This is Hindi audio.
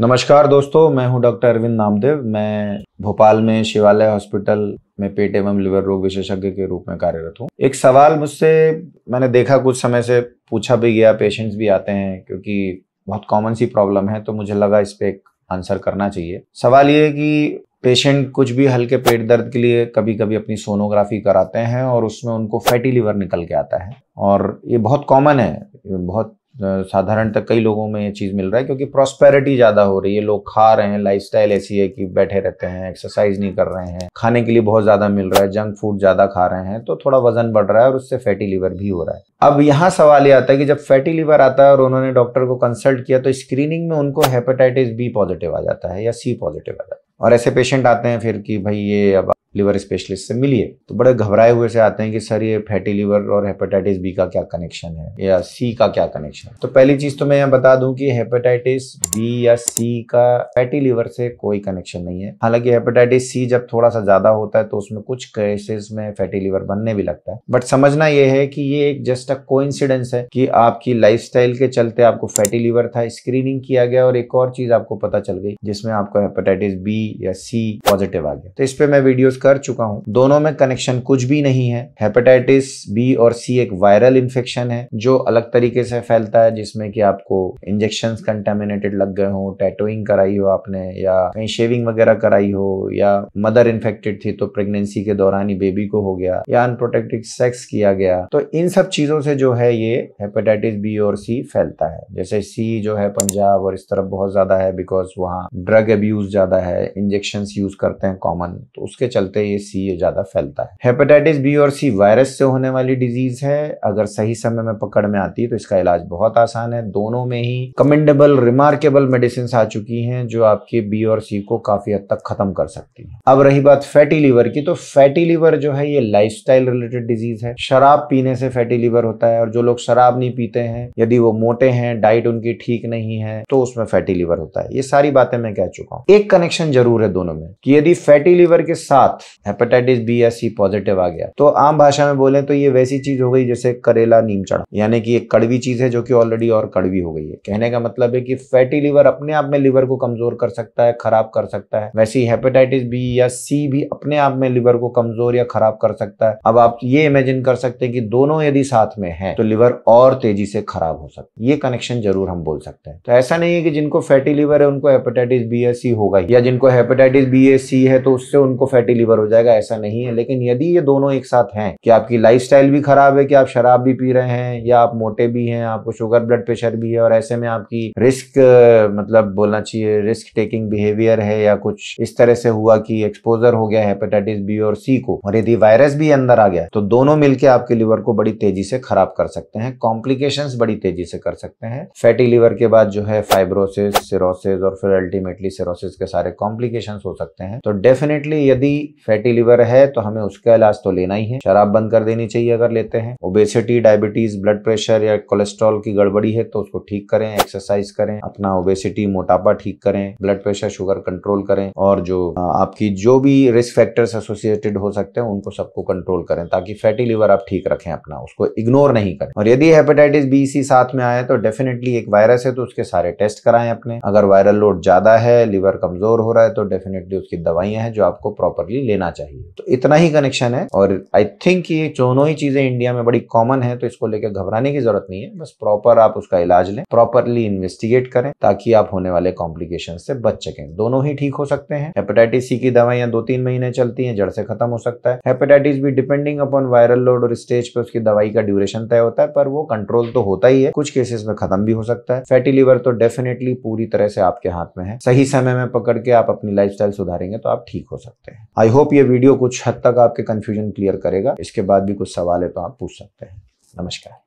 नमस्कार दोस्तों मैं हूं डॉक्टर अरविंद नामदेव मैं भोपाल में शिवालय हॉस्पिटल में पेट एवं लिवर रोग विशेषज्ञ के रूप में कार्यरत हूं एक सवाल मुझसे मैंने देखा कुछ समय से पूछा भी गया पेशेंट्स भी आते हैं क्योंकि बहुत कॉमन सी प्रॉब्लम है तो मुझे लगा इस पर एक आंसर करना चाहिए सवाल ये है कि पेशेंट कुछ भी हल्के पेट दर्द के लिए कभी कभी अपनी सोनोग्राफी कराते हैं और उसमें उनको फैटी लिवर निकल के आता है और ये बहुत कॉमन है बहुत साधारणतः कई लोगों में ये चीज़ मिल रहा है क्योंकि प्रॉस्पेरिटी ज़्यादा हो रही है लोग खा रहे हैं लाइफस्टाइल ऐसी है कि बैठे रहते हैं एक्सरसाइज नहीं कर रहे हैं खाने के लिए बहुत ज़्यादा मिल रहा है जंक फूड ज़्यादा खा रहे हैं तो थोड़ा वजन बढ़ रहा है और उससे फैटी लीवर भी हो रहा है अब यहाँ सवाल ये आता है कि जब फैटी लीवर आता है और उन्होंने डॉक्टर को कंसल्ट किया तो स्क्रीनिंग में उनको हेपेटाइटिस बी पॉजिटिव आ जाता है या सी पॉजिटिव आ जाता है और ऐसे पेशेंट आते हैं फिर कि भाई ये अब लिवर स्पेशलिस्ट से मिलिए तो बड़े घबराए हुए से आते हैं कि सर ये फैटी लिवर और हेपेटाइटिस बी का क्या कनेक्शन है या सी का क्या कनेक्शन तो पहली चीज तो मैं यहाँ बता दूं कि हेपेटाइटिस बी या सी का फैटी लिवर से कोई कनेक्शन नहीं है हालांकि हेपेटाइटिस सी जब थोड़ा सा ज्यादा होता है तो उसमें कुछ केसेस में फैटी लिवर बनने भी लगता है बट समझना यह है कि ये एक जस्ट अ कोइंसिडेंस है कि आपकी लाइफ के चलते आपको फैटी लिवर था स्क्रीनिंग किया गया और एक और चीज आपको पता चल गई जिसमें आपको हेपेटाइटिस बी या सी पॉजिटिव आ गया तो इस पर मैं वीडियोज कर चुका हूँ दोनों में कनेक्शन कुछ भी नहीं है हेपेटाइटिस बी और सी एक वायरल इन्फेक्शन है जो अलग तरीके से फैलता है जिसमें कि आपको इंजेक्शन कंटेमिनेटेड लग गए हो टैटोइंग कराई हो आपने या कहीं शेविंग वगैरह कराई हो या मदर इन्फेक्टेड थी तो प्रेगनेंसी के दौरान ही बेबी को हो गया या अनप्रोटेक्टेड सेक्स किया गया तो इन सब चीजों से जो है ये हेपेटाइटिस बी और सी फैलता है जैसे सी जो है पंजाब और इस तरफ बहुत ज्यादा है बिकॉज वहाँ ड्रग अब्यूज ज्यादा है इंजेक्शन यूज करते हैं कॉमन तो उसके चलते सकते हैं ये सी ये ज़्यादा फैलता है हेपेटाइटिस बी और सी वायरस से होने वाली डिजीज़ है अगर सही समय में पकड़ में आती है तो इसका इलाज बहुत आसान है दोनों में ही कमेंडेबल रिमार्केबल मेडिसिन आ चुकी हैं जो आपके बी और सी को काफ़ी हद तक ख़त्म कर सकती है अब रही बात फैटी लीवर की तो फैटी लीवर जो है ये लाइफ रिलेटेड डिजीज़ है शराब पीने से फैटी लीवर होता है और जो लोग शराब नहीं पीते हैं यदि वो मोटे हैं डाइट उनकी ठीक नहीं है तो उसमें फैटी लीवर होता है ये सारी बातें मैं कह चुका हूँ एक कनेक्शन जरूर है दोनों में कि यदि फैटी लीवर के साथ हेपेटाइटिस बी या सी पॉजिटिव आ गया तो आम भाषा में बोले तो ये वैसी चीज हो गई जैसे करेला नीम चढ़ा यानी कि एक कड़वी चीज है जो कि ऑलरेडी और कड़वी हो गई है कहने का मतलब है कि फैटी लिवर अपने आप में लिवर को कमजोर कर सकता है खराब कर सकता है वैसी हेपेटाइटिस बी या सी भी अपने आप में लिवर को कमजोर या खराब कर सकता है अब आप ये इमेजिन कर सकते हैं कि दोनों यदि साथ में है तो लिवर और तेजी से खराब हो सकता है ये कनेक्शन जरूर हम बोल सकते हैं तो ऐसा नहीं है कि जिनको फैटी लिवर है उनको हेपेटाइटिस बी या सी होगा या जिनको हेपेटाइटिस बी या सी है तो उससे उनको फैटी लिवर लीवर हो जाएगा ऐसा नहीं है लेकिन यदि ये दोनों एक साथ हैं कि आपकी लाइफस्टाइल भी खराब है कि आप शराब भी पी रहे हैं या आप मोटे भी हैं आपको शुगर ब्लड प्रेशर भी है और ऐसे में आपकी रिस्क मतलब बोलना चाहिए रिस्क टेकिंग बिहेवियर है या कुछ इस तरह से हुआ कि एक्सपोजर हो गया हेपेटाइटिस बी और सी को और यदि वायरस भी अंदर आ गया तो दोनों मिलकर आपके लीवर को बड़ी तेजी से खराब कर सकते हैं कॉम्प्लिकेशन बड़ी तेजी से कर सकते हैं फैटी लीवर के बाद जो है फाइब्रोसिस सिरोसिस और फिर अल्टीमेटली सिरोसिस के सारे कॉम्प्लिकेशन हो सकते हैं तो डेफिनेटली यदि फैटी लिवर है तो हमें उसका इलाज तो लेना ही है शराब बंद कर देनी चाहिए अगर लेते हैं ओबेसिटी डायबिटीज ब्लड प्रेशर या कोलेस्ट्रॉल की गड़बड़ी है तो उसको ठीक करें एक्सरसाइज करें अपना ओबेसिटी मोटापा ठीक करें ब्लड प्रेशर शुगर कंट्रोल करें और जो आपकी जो भी रिस्क फैक्टर्स एसोसिएटेड हो सकते हैं उनको सबको कंट्रोल करें ताकि फैटी लिवर आप ठीक रखें अपना उसको इग्नोर नहीं करें और यदि हेपेटाइटिस बी सी साथ में आए तो डेफिनेटली एक वायरस है तो उसके सारे टेस्ट कराएं अपने अगर वायरल लोड ज्यादा है लिवर कमजोर हो रहा है तो डेफिनेटली उसकी दवाइयां हैं जो आपको प्रॉपरली लेना चाहिए तो इतना ही कनेक्शन है और आई थिंक ये दोनों ही चीजें इंडिया में बड़ी कॉमन है तो इसको लेकर घबराने की जरूरत नहीं है बस प्रॉपर आप उसका इलाज लें प्रॉपरली इन्वेस्टिगेट करें ताकि आप होने वाले कॉम्प्लिकेशन से बच सकें दोनों ही ठीक हो सकते हैं हेपेटाइटिस सी की दवाइयां दो तीन महीने चलती हैं जड़ से खत्म हो सकता है हेपेटाइटिस भी डिपेंडिंग अपॉन वायरल लोड और स्टेज पे उसकी दवाई का ड्यूरेशन तय होता है पर वो कंट्रोल तो होता ही है कुछ केसेस में खत्म भी हो सकता है फैटी लिवर तो डेफिनेटली पूरी तरह से आपके हाथ में है सही समय में पकड़ के आप अपनी लाइफ सुधारेंगे तो आप ठीक हो सकते हैं आई होप ये वीडियो कुछ हद तक आपके कन्फ्यूजन क्लियर करेगा इसके बाद भी कुछ सवाल है तो आप पूछ सकते हैं नमस्कार